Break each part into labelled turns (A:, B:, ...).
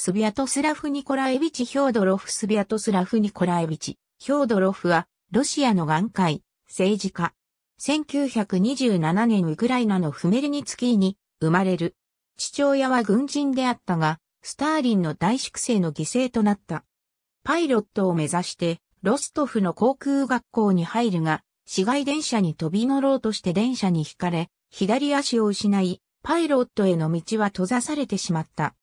A: スビアトスラフ・ニコラエビチ・ヒョードロフ・スビアトスラフ・ニコラエビチ、ヒョードロフは、ロシアの眼界、政治家。1927年ウクライナのフメルニツキーに生まれる。父親は軍人であったが、スターリンの大粛清の犠牲となった。パイロットを目指して、ロストフの航空学校に入るが、市街電車に飛び乗ろうとして電車に引かれ、左足を失い、パイロットへの道は閉ざされてしまった。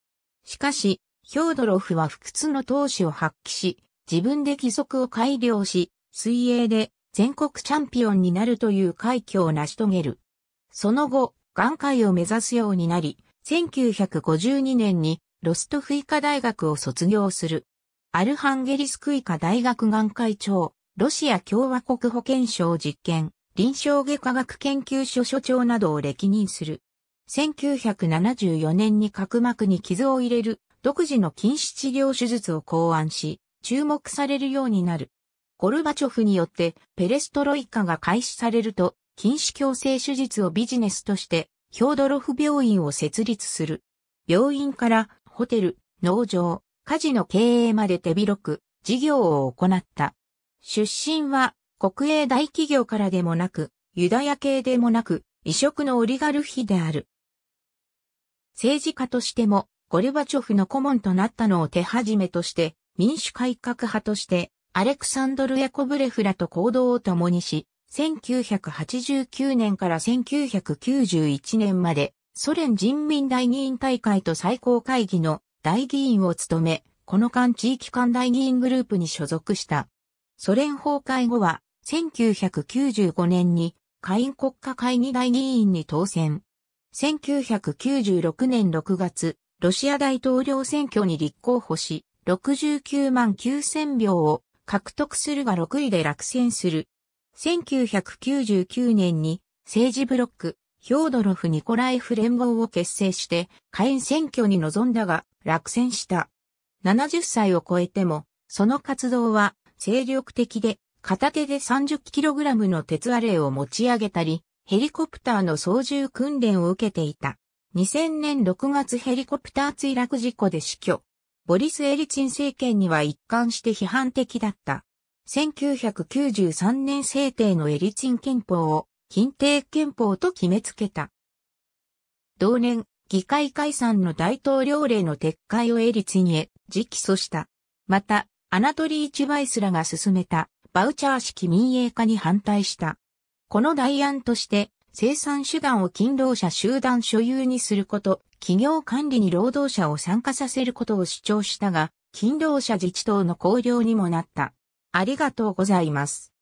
A: しかし、ヒョードロフは不屈の闘志を発揮し、自分で義足を改良し、水泳で全国チャンピオンになるという快挙を成し遂げる。その後、眼科医を目指すようになり、1952年にロストフイカ大学を卒業する。アルハンゲリスクイカ大学眼科医長、ロシア共和国保健省実験、臨床外科学研究所所長などを歴任する。1974年に角膜に傷を入れる独自の禁止治療手術を考案し、注目されるようになる。ゴルバチョフによってペレストロイカが開始されると、禁止強制手術をビジネスとして、ヒョードロフ病院を設立する。病院からホテル、農場、家事の経営まで手広く事業を行った。出身は国営大企業からでもなく、ユダヤ系でもなく、異色のオリガルヒである。政治家としてもゴルバチョフの顧問となったのを手始めとして、民主改革派として、アレクサンドル・ヤコブレフらと行動を共にし、1989年から1991年まで、ソ連人民大議員大会と最高会議の大議員を務め、この間地域間大議員グループに所属した。ソ連崩壊後は、1995年に、下院国家会議大議員に当選。1996年6月、ロシア大統領選挙に立候補し、69万9000票を獲得するが6位で落選する。1999年に政治ブロック、ヒョードロフ・ニコライフ連合を結成して、下院選挙に臨んだが、落選した。70歳を超えても、その活動は、精力的で、片手で 30kg の鉄アレイを持ち上げたり、ヘリコプターの操縦訓練を受けていた。2000年6月ヘリコプター墜落事故で死去。ボリス・エリツィン政権には一貫して批判的だった。1993年制定のエリツィン憲法を、禁定憲法と決めつけた。同年、議会解散の大統領令の撤回をエリツィンへ直訴した。また、アナトリー・チュバイスらが進めたバウチャー式民営化に反対した。この代案として生産手段を勤労者集団所有にすること、企業管理に労働者を参加させることを主張したが、勤労者自治党の綱領にもなった。ありがとうございます。